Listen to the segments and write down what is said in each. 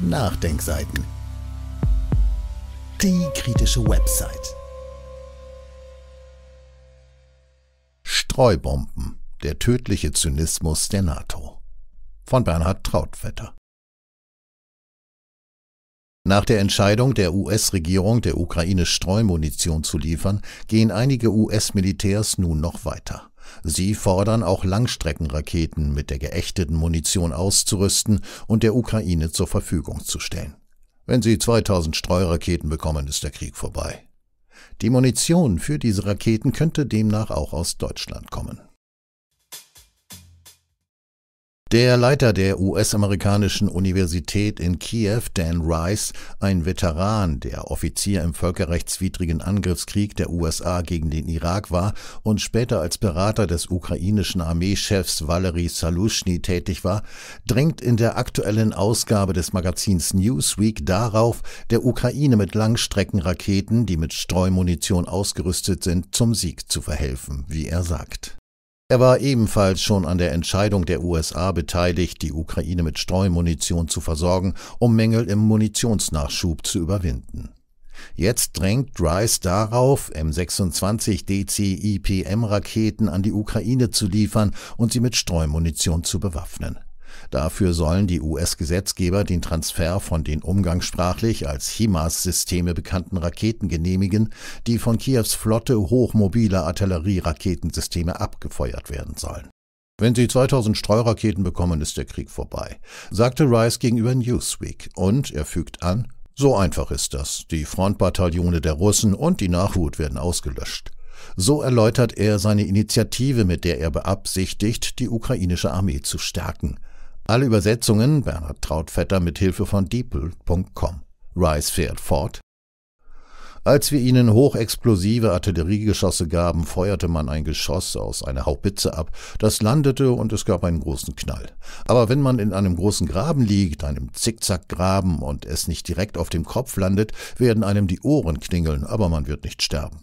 Nachdenkseiten. Die kritische Website. Streubomben. Der tödliche Zynismus der NATO. Von Bernhard Trautwetter. Nach der Entscheidung der US-Regierung, der Ukraine Streumunition zu liefern, gehen einige US-Militärs nun noch weiter. Sie fordern auch Langstreckenraketen mit der geächteten Munition auszurüsten und der Ukraine zur Verfügung zu stellen. Wenn sie 2000 Streuraketen bekommen, ist der Krieg vorbei. Die Munition für diese Raketen könnte demnach auch aus Deutschland kommen. Der Leiter der US-amerikanischen Universität in Kiew, Dan Rice, ein Veteran, der Offizier im völkerrechtswidrigen Angriffskrieg der USA gegen den Irak war und später als Berater des ukrainischen Armeechefs Valery Salushny tätig war, drängt in der aktuellen Ausgabe des Magazins Newsweek darauf, der Ukraine mit Langstreckenraketen, die mit Streumunition ausgerüstet sind, zum Sieg zu verhelfen, wie er sagt er war ebenfalls schon an der Entscheidung der USA beteiligt, die Ukraine mit Streumunition zu versorgen, um Mängel im Munitionsnachschub zu überwinden. Jetzt drängt Rice darauf, M26DC IPM-Raketen an die Ukraine zu liefern und sie mit Streumunition zu bewaffnen. Dafür sollen die US-Gesetzgeber den Transfer von den umgangssprachlich als HIMARS-Systeme bekannten Raketen genehmigen, die von Kiews Flotte hochmobiler Artillerieraketensysteme abgefeuert werden sollen. Wenn sie 2000 Streuraketen bekommen, ist der Krieg vorbei, sagte Rice gegenüber Newsweek. Und er fügt an, so einfach ist das. Die Frontbataillone der Russen und die Nachhut werden ausgelöscht. So erläutert er seine Initiative, mit der er beabsichtigt, die ukrainische Armee zu stärken. Alle Übersetzungen Bernhard Trautvetter mit Hilfe von deeple.com. Rice fährt fort. Als wir ihnen hochexplosive Artilleriegeschosse gaben, feuerte man ein Geschoss aus einer Haubitze ab. Das landete und es gab einen großen Knall. Aber wenn man in einem großen Graben liegt, einem Zickzackgraben, und es nicht direkt auf dem Kopf landet, werden einem die Ohren klingeln, aber man wird nicht sterben.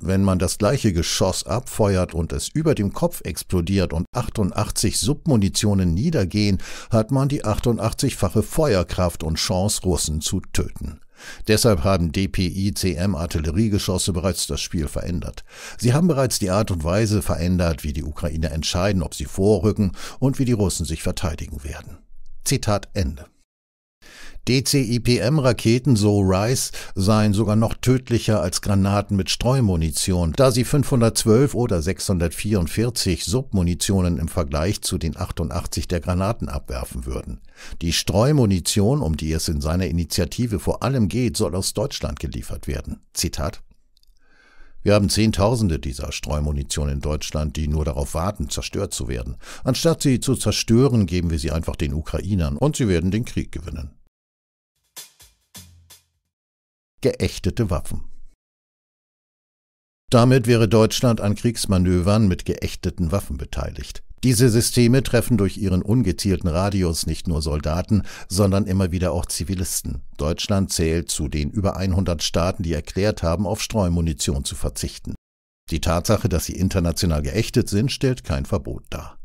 Wenn man das gleiche Geschoss abfeuert und es über dem Kopf explodiert und 88 Submunitionen niedergehen, hat man die 88-fache Feuerkraft und Chance, Russen zu töten. Deshalb haben DPI-CM-Artilleriegeschosse bereits das Spiel verändert. Sie haben bereits die Art und Weise verändert, wie die Ukrainer entscheiden, ob sie vorrücken und wie die Russen sich verteidigen werden. Zitat Ende. DCIPM-Raketen, so Rice, seien sogar noch tödlicher als Granaten mit Streumunition, da sie 512 oder 644 Submunitionen im Vergleich zu den 88 der Granaten abwerfen würden. Die Streumunition, um die es in seiner Initiative vor allem geht, soll aus Deutschland geliefert werden. Zitat wir haben Zehntausende dieser Streumunition in Deutschland, die nur darauf warten, zerstört zu werden. Anstatt sie zu zerstören, geben wir sie einfach den Ukrainern und sie werden den Krieg gewinnen geächtete Waffen. Damit wäre Deutschland an Kriegsmanövern mit geächteten Waffen beteiligt. Diese Systeme treffen durch ihren ungezielten Radius nicht nur Soldaten, sondern immer wieder auch Zivilisten. Deutschland zählt zu den über 100 Staaten, die erklärt haben, auf Streumunition zu verzichten. Die Tatsache, dass sie international geächtet sind, stellt kein Verbot dar.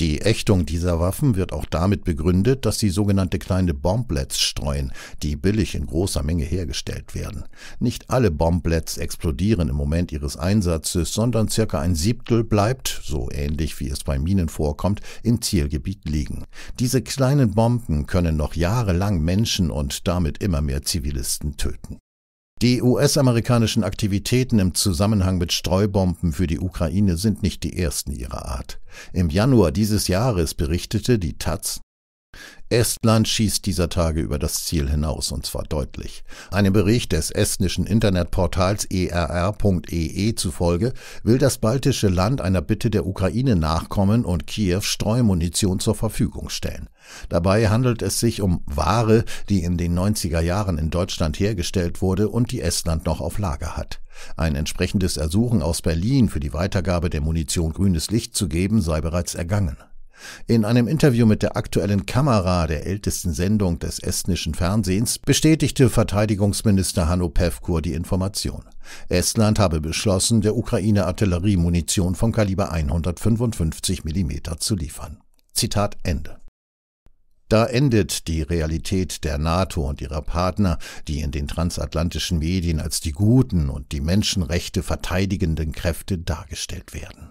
Die Ächtung dieser Waffen wird auch damit begründet, dass sie sogenannte kleine Bomblets streuen, die billig in großer Menge hergestellt werden. Nicht alle Bomblets explodieren im Moment ihres Einsatzes, sondern circa ein Siebtel bleibt, so ähnlich wie es bei Minen vorkommt, im Zielgebiet liegen. Diese kleinen Bomben können noch jahrelang Menschen und damit immer mehr Zivilisten töten. Die US-amerikanischen Aktivitäten im Zusammenhang mit Streubomben für die Ukraine sind nicht die ersten ihrer Art. Im Januar dieses Jahres berichtete die taz Estland schießt dieser Tage über das Ziel hinaus und zwar deutlich. Einem Bericht des estnischen Internetportals err.ee e e zufolge will das baltische Land einer Bitte der Ukraine nachkommen und Kiew Streumunition zur Verfügung stellen. Dabei handelt es sich um Ware, die in den 90er Jahren in Deutschland hergestellt wurde und die Estland noch auf Lager hat. Ein entsprechendes Ersuchen aus Berlin für die Weitergabe der Munition grünes Licht zu geben sei bereits ergangen. In einem Interview mit der aktuellen Kamera, der ältesten Sendung des estnischen Fernsehens, bestätigte Verteidigungsminister Hanno Pevkur die Information. Estland habe beschlossen, der Ukraine Artilleriemunition vom Kaliber 155 mm zu liefern. Zitat Ende. Da endet die Realität der NATO und ihrer Partner, die in den transatlantischen Medien als die guten und die Menschenrechte verteidigenden Kräfte dargestellt werden.